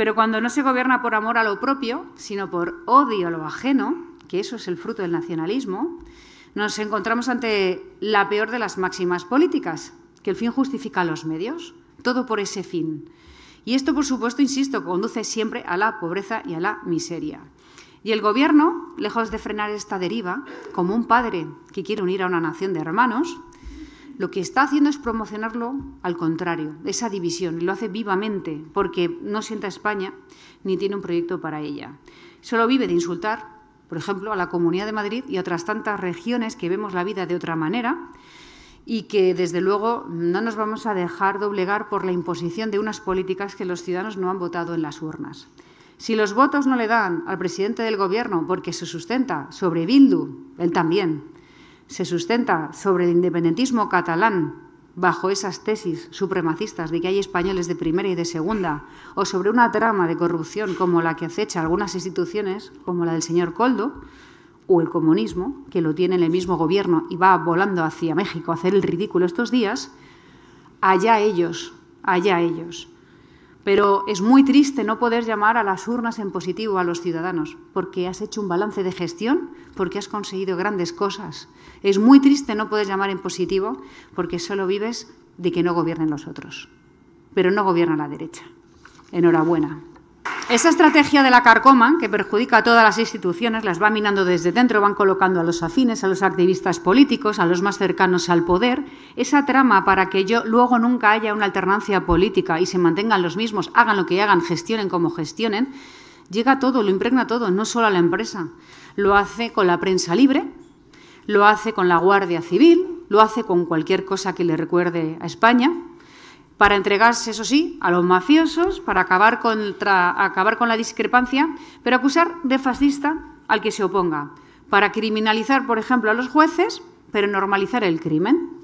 Pero cuando no se gobierna por amor a lo propio, sino por odio a lo ajeno, que eso es el fruto del nacionalismo, nos encontramos ante la peor de las máximas políticas, que el fin justifica los medios, todo por ese fin. Y esto, por supuesto, insisto, conduce siempre a la pobreza y a la miseria. Y el Gobierno, lejos de frenar esta deriva, como un padre que quiere unir a una nación de hermanos, lo que está haciendo es promocionarlo al contrario, esa división, lo hace vivamente, porque no sienta España ni tiene un proyecto para ella. Solo vive de insultar, por ejemplo, a la Comunidad de Madrid y a otras tantas regiones que vemos la vida de otra manera y que, desde luego, no nos vamos a dejar doblegar por la imposición de unas políticas que los ciudadanos no han votado en las urnas. Si los votos no le dan al presidente del Gobierno porque se sustenta sobre Bildu, él también se sustenta sobre el independentismo catalán bajo esas tesis supremacistas de que hay españoles de primera y de segunda, o sobre una trama de corrupción como la que acecha algunas instituciones, como la del señor Coldo, o el comunismo, que lo tiene en el mismo gobierno y va volando hacia México a hacer el ridículo estos días, allá ellos, allá ellos. Pero es muy triste no poder llamar a las urnas en positivo a los ciudadanos, porque has hecho un balance de gestión, porque has conseguido grandes cosas. Es muy triste no poder llamar en positivo, porque solo vives de que no gobiernen los otros. Pero no gobierna la derecha. Enhorabuena. Esa estrategia de la carcoma, que perjudica a todas las instituciones, las va minando desde dentro, van colocando a los afines, a los activistas políticos, a los más cercanos al poder. Esa trama para que yo, luego nunca haya una alternancia política y se mantengan los mismos, hagan lo que hagan, gestionen como gestionen, llega a todo, lo impregna todo, no solo a la empresa. Lo hace con la prensa libre, lo hace con la Guardia Civil, lo hace con cualquier cosa que le recuerde a España para entregarse, eso sí, a los mafiosos, para acabar, acabar con la discrepancia, pero acusar de fascista al que se oponga, para criminalizar, por ejemplo, a los jueces, pero normalizar el crimen.